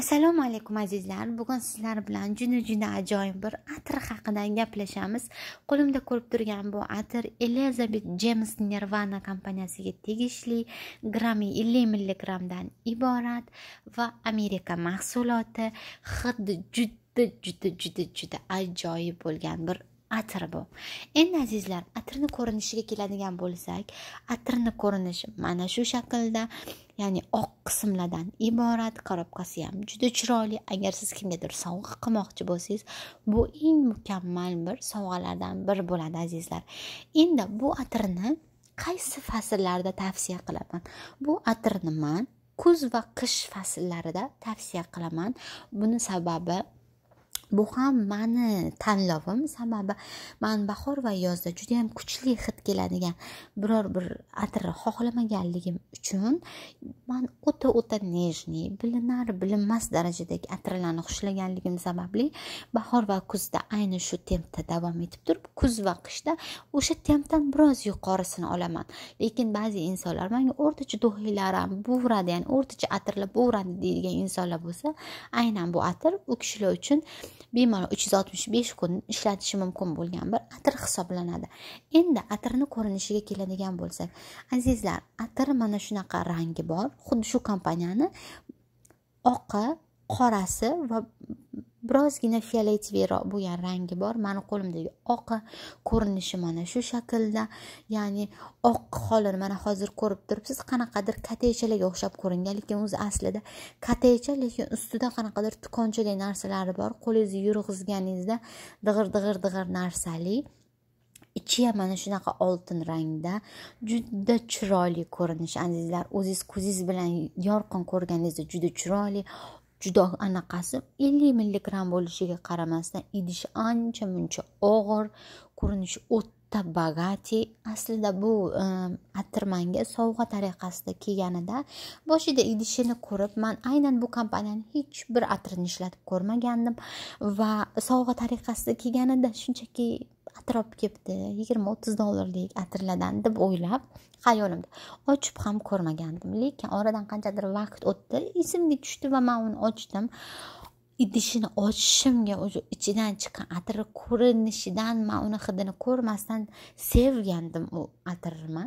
assalomu alaykum azizlar bugun sizlar bilan juda juda ajoyib bir atir haqida gaplashamiz qo'limda ko'rib turgan bu atir elizabet jems nirvana kompaniyasiga tegishli grammi ellik milligramdan iborat va amerika mahsuloti hidi juda juda juda juda ajoyib bo'lgan bir atir bu endi azizlar atirni ko'rinishiga keladigan bo'lsak atirni ko'rinishi mana shu shaklda ya'ni oq qismlardan iborat korobkasi ham juda chiroyli agar siz kimgadir sovg'a qilmoqchi bo'lsangiz bu eng mukammal bir sovg'alardan biri bo'ladi azizlar endi bu atirni qaysi fasllarda tavsiya qilaman bu atirni man kuz va qish fasllarida tavsiya qilaman buni sababi bu ham mani tanlovim sababi man bahor va yozda juda kuchli hid keladigan biror bir atir xohlamaganligim uchun man o'ta o'ta нежный bilinar bilinmas darajadagi atirlarni xushlaganligim sababli bahor va kuzda ayni shu tempda davom etib turib kuz va qishda o'sha tempdan biroz yuqorisini olaman lekin ba'zi insonlar manga o'rtacha do'hiylar ham buvuradi ya'ni o'rtacha atirlar buvuradi deydigan insonlar bo'lsa aynan bu atir u kishilar uchun bemalol uch yuz oltmish besh kun ishlatishi mumkin bo'lgan bir atir hisoblanadi endi atirni ko'rinishiga keladigan bo'lsak azizlar atir mana shunaqa rangi bor xuddi shu kompaniyani oqi qorasi va birozgina fioletiveroq bo'lgan rangi bor mani qo'limdagi oq ko'rinishi mana shu shaklda ya'ni oq holini mana hozir ko'rib turibsiz qanaqadir kateychalarga o'xshab ko'ringan lekin o'zi aslida kateycha lekin ustida qanaqadir tikonchadek narsalari bor qo'lingizni yurg'izganingizda dig'ir dig'ir dig'ir narsali ichi ham mana shunaqa oltin rangda juda chiroyli ko'rinish azizlar o'zingiz ko'zingiz bilan yorqin ko'rganingizda juda chiroyli juda anaqasi ellik milligramm bo'lishiga qaramasdan idish ancha muncha og'ir ko'rinishi o'ta bagati aslida bu atirmanga sovg'a tariqasida kelganida boshida idishini ko'rib man aynan bu kompaniyani hech bir atirini ishlatib ko'rmagandim va sovg'a tariqasida kelganida shunchaki atrof kepti yigirma o'ttiz dollarlik atirlardan deb o'ylab xayolimda ochib ham ko'rmagandim lekin oradan qanchadir vaqt o'tdi esimga tushdi va man uni ochdim idishini ochishimga уже ichidan chiqqan atir ko'rinishidan man uni hidini ko'rmasdan sevgandim u atirni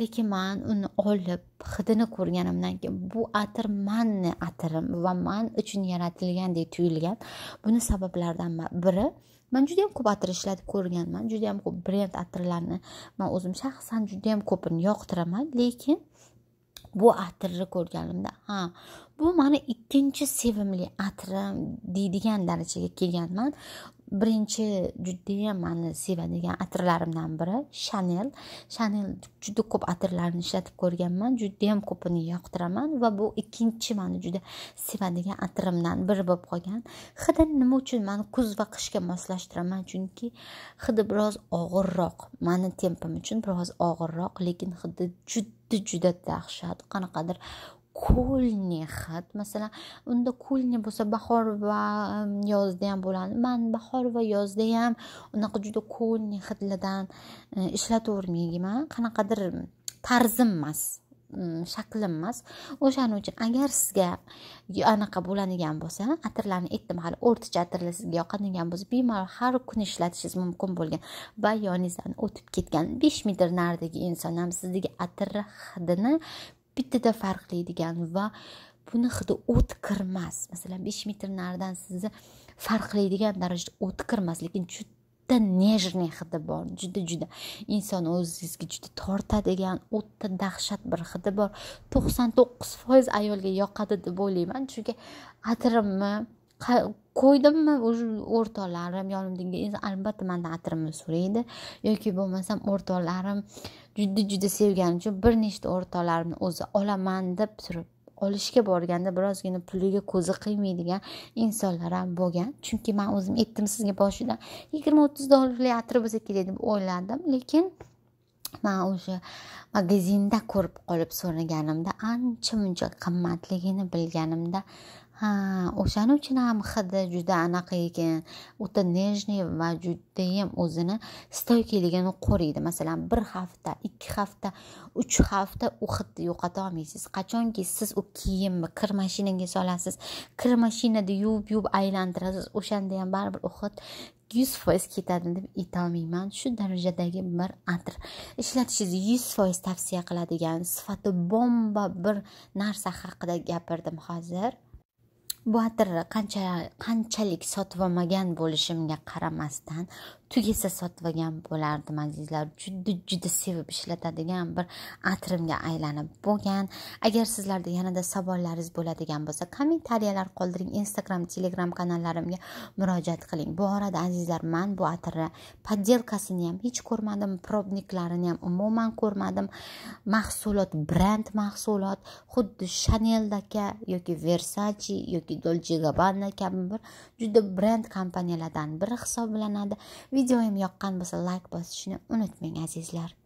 lekin man uni olib hidini ko'rganimdan keyin bu atir manni atirim va man uchun yaratilgandek tuyulgan buni sabablaridan biri man juda ham ko'p atir ishlatib ko'rganman juda ham ko'p brend atirlarni man o'zim shaxsan juda ham ko'pini yoqtiraman lekin bu atirni ko'rganimda ha bu mani ikkinchi sevimli atirim deydigan darajaga kelganman birinchi judayam mani sevadigan atirlarimdan biri shanel shanel juda ko'p atirlarni ishlatib ko'rganman judayam ko'pini yoqtiraman va bu ikkinchi mani juda sevadigan atirimdan biri bo'lib qolgan hidini nima uchun mani kuz va qishga moslashtiraman chunki hidi biroz og'irroq mani tempim uchun biroz og'irroq lekin hidi juda juda dahshat qanaqadir ko'lni xat masalan unda ko'lni bo'lsa bahor va yozda ham bo'ladi man bahor va yozda ham unaqa juda ko'lni xatlardan e, ishlatavermayman qanaqadir tarzim emas shaklim emas o'shaning uchun agar sizga anaqa bo'ladigan bo'lsa atirlarni aytdim hali o'rtacha atirlar sizga yoqadigan bo'lsa bemalol har kuni ishlatishingiz mumkin bo'lgan va yoningizdan o'tib ketgan besh metr naridagi inson ham sizdagi atir hidini bittada farqlaydigan va buni hidi o'tkirmas masalan besh metr naridan sizni farqlaydigan darajada o'tkirmas lekin juda нежный hidi bor juda juda inson o'zizga juda tortadigan o'ta dahshat bir hidi bor to'qson to'qqiz foiz ayolga yoqadi deb o'ylayman chunki atirimni qo'ydimmi o'rtoqlarim yonimdagi albatta mandan atirimni so'raydi yoki bo'lmasam o'rtoqlarim juda juda sevganim uchun bir nechta o'rtoqlarimni o'zi olaman deb turib olishga borganda birozgina puliga ko'zi qiymaydigan insonlar ham bo'lgan chunki man o'zim aytdim sizga boshida yigirma o'ttiz dollarlik atir bo'lsa kerak deb o'yladim lekin man o'sha magazinda ko'rib qolib so'raganimda ancha muncha qimmatligini bilganimda ha o'shaning uchun ham hidi juda anaqa ekan o'ta нежный va judayam o'zini stoykiligini qo'riydi masalan bir hafta ikki hafta uch hafta u hidni yo'qota olmaysiz qachonki siz u kiyimni kir mashinaga solasiz kir mashinada yuvib yuvib aylantirasiz o'shanda ham baribir u hid yuz foiz ketadi deb aytolmayman shu darajadagi bir atir ishlatishingizni yuz foiz tavsiya qiladigan sifati bomba bir narsa haqida gapirdim hozir bu atirni qancha qanchalik sotib olmagan bo'lishimga qaramasdan tugasa sotib olgan bo'lardim azizlar juda juda sevib ishlatadigan bir atrimga aylanib bo'lgan agar sizlarda yanada savollaringiz bo'ladigan bo'lsa kommentariyalar qoldiring instagram telegram kanallarimga murojaat qiling bu orada azizlar man bu atirni подделкасini ham hech ko'rmadim probniklarini ham umuman ko'rmadim mahsulot brend mahsulot xuddi shaneldaka yoki versachi yoki dolce gabbana kabi bir juda brend kompaniyalardan biri hisoblanadi videoyim yoqqan bo'lsa like bosishni unutmang azizlar